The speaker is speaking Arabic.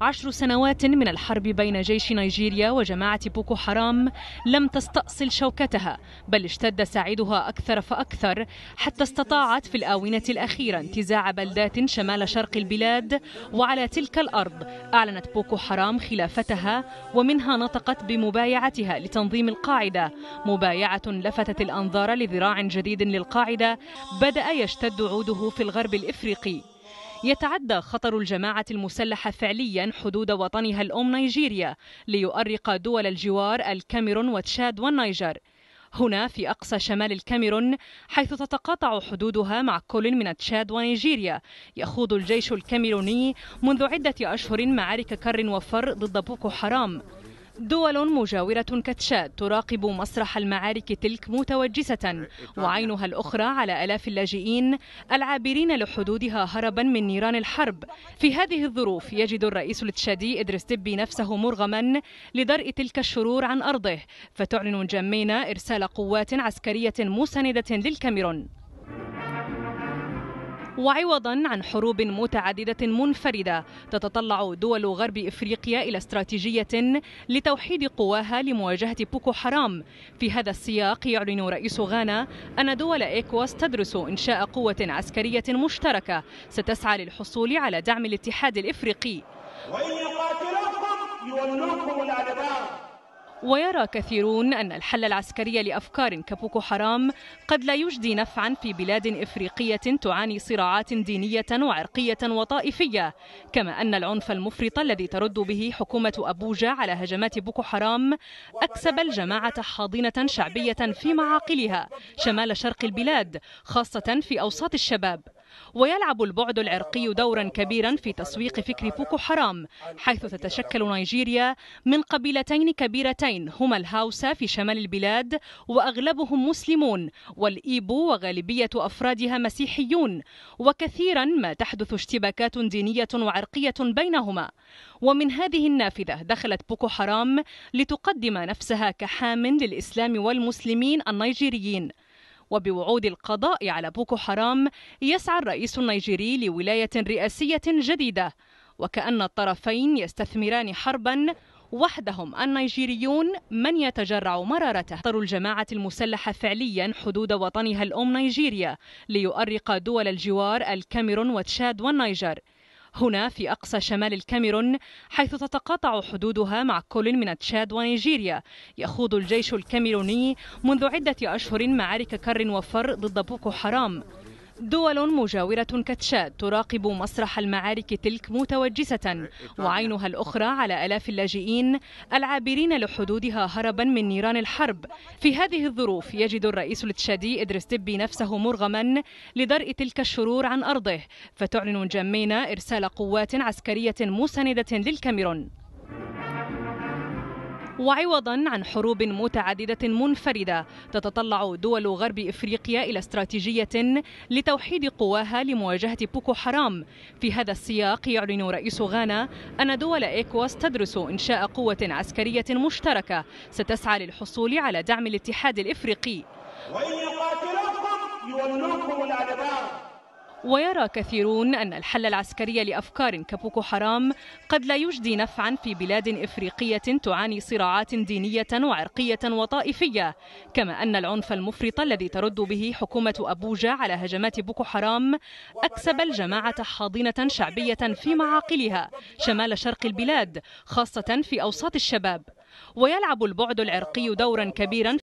عشر سنوات من الحرب بين جيش نيجيريا وجماعة بوكو حرام لم تستأصل شوكتها بل اشتد سعيدها أكثر فأكثر حتى استطاعت في الآونة الأخيرة انتزاع بلدات شمال شرق البلاد وعلى تلك الأرض أعلنت بوكو حرام خلافتها ومنها نطقت بمبايعتها لتنظيم القاعدة مبايعة لفتت الأنظار لذراع جديد للقاعدة بدأ يشتد عوده في الغرب الإفريقي يتعدى خطر الجماعة المسلحة فعليا حدود وطنها الأم نيجيريا ليؤرق دول الجوار الكاميرون وتشاد والنيجر هنا في أقصى شمال الكاميرون حيث تتقاطع حدودها مع كل من تشاد ونيجيريا يخوض الجيش الكاميروني منذ عدة أشهر معارك كر وفر ضد بوكو حرام دول مجاورة كتشاد تراقب مسرح المعارك تلك متوجسة وعينها الأخرى على آلاف اللاجئين العابرين لحدودها هربا من نيران الحرب في هذه الظروف يجد الرئيس التشادي إدريس دبي نفسه مرغما لدرء تلك الشرور عن أرضه فتعلن جمينا إرسال قوات عسكرية مساندة للكاميرون وعوضا عن حروب متعددة منفردة تتطلع دول غرب إفريقيا إلى استراتيجية لتوحيد قواها لمواجهة بوكو حرام في هذا السياق يعلن رئيس غانا أن دول إيكواس تدرس إنشاء قوة عسكرية مشتركة ستسعى للحصول على دعم الاتحاد الإفريقي وإن يولوكم الأدبار ويرى كثيرون أن الحل العسكري لأفكار كبوكو حرام قد لا يجدي نفعا في بلاد إفريقية تعاني صراعات دينية وعرقية وطائفية كما أن العنف المفرط الذي ترد به حكومة أبوجا على هجمات بوكو حرام أكسب الجماعة حاضنة شعبية في معاقلها شمال شرق البلاد خاصة في أوساط الشباب ويلعب البعد العرقي دورا كبيرا في تسويق فكر بوكو حرام حيث تتشكل نيجيريا من قبيلتين كبيرتين هما الهاوسا في شمال البلاد وأغلبهم مسلمون والإيبو وغالبية أفرادها مسيحيون وكثيرا ما تحدث اشتباكات دينية وعرقية بينهما ومن هذه النافذة دخلت بوكو حرام لتقدم نفسها كحام للإسلام والمسلمين النيجيريين وبوعود القضاء على بوكو حرام يسعى الرئيس النيجيري لولاية رئاسية جديدة وكأن الطرفين يستثمران حربا وحدهم النيجيريون من يتجرع مرارته طر الجماعة المسلحة فعليا حدود وطنها الأم نيجيريا ليؤرق دول الجوار الكاميرون وتشاد والنيجر هنا في أقصى شمال الكاميرون حيث تتقاطع حدودها مع كل من تشاد ونيجيريا يخوض الجيش الكاميروني منذ عدة أشهر معارك كر وفر ضد بوكو حرام دول مجاورة كتشاد تراقب مسرح المعارك تلك متوجسة وعينها الأخرى على آلاف اللاجئين العابرين لحدودها هربا من نيران الحرب في هذه الظروف يجد الرئيس التشادي إدريس دبي نفسه مرغما لدرء تلك الشرور عن أرضه فتعلن جمينا إرسال قوات عسكرية مساندة للكاميرون وعوضا عن حروب متعددة منفردة تتطلع دول غرب إفريقيا إلى استراتيجية لتوحيد قواها لمواجهة بوكو حرام في هذا السياق يعلن رئيس غانا أن دول إيكواس تدرس إنشاء قوة عسكرية مشتركة ستسعى للحصول على دعم الاتحاد الإفريقي وإن يولوكم الأدبار ويرى كثيرون أن الحل العسكري لأفكار كبوكو حرام قد لا يجدي نفعا في بلاد إفريقية تعاني صراعات دينية وعرقية وطائفية كما أن العنف المفرط الذي ترد به حكومة أبوجا على هجمات بوكو حرام أكسب الجماعة حاضنة شعبية في معاقلها شمال شرق البلاد خاصة في أوساط الشباب ويلعب البعد العرقي دورا كبيرا